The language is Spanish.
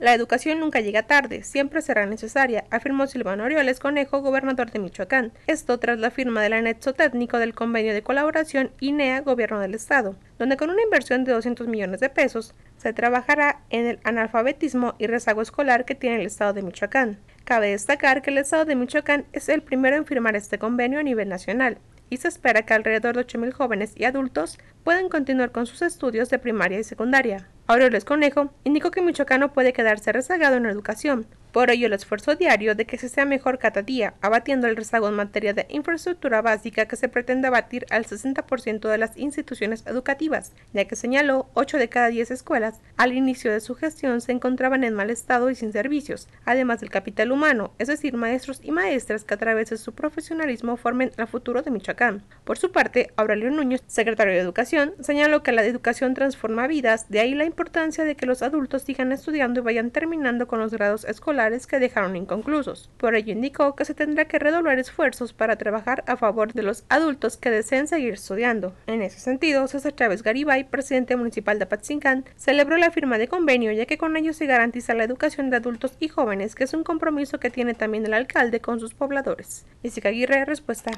La educación nunca llega tarde, siempre será necesaria, afirmó Silvano Orioles Conejo, gobernador de Michoacán. Esto tras la firma del anexo técnico del convenio de colaboración INEA-Gobierno del Estado, donde con una inversión de 200 millones de pesos se trabajará en el analfabetismo y rezago escolar que tiene el Estado de Michoacán. Cabe destacar que el Estado de Michoacán es el primero en firmar este convenio a nivel nacional y se espera que alrededor de 8.000 jóvenes y adultos puedan continuar con sus estudios de primaria y secundaria. Aureoles Conejo indicó que Michoacán no puede quedarse rezagado en la educación, por ello, el esfuerzo diario de que se sea mejor cada día, abatiendo el rezago en materia de infraestructura básica que se pretende abatir al 60% de las instituciones educativas, ya que señaló 8 de cada 10 escuelas al inicio de su gestión se encontraban en mal estado y sin servicios, además del capital humano, es decir, maestros y maestras que a través de su profesionalismo formen el futuro de Michoacán. Por su parte, Aurelio Núñez, secretario de Educación, señaló que la educación transforma vidas, de ahí la importancia de que los adultos sigan estudiando y vayan terminando con los grados escolares que dejaron inconclusos. Por ello indicó que se tendrá que redoblar esfuerzos para trabajar a favor de los adultos que deseen seguir estudiando. En ese sentido, César Chávez Garibay, presidente municipal de Apatzingán, celebró la firma de convenio ya que con ello se garantiza la educación de adultos y jóvenes, que es un compromiso que tiene también el alcalde con sus pobladores. que Aguirre, respuesta.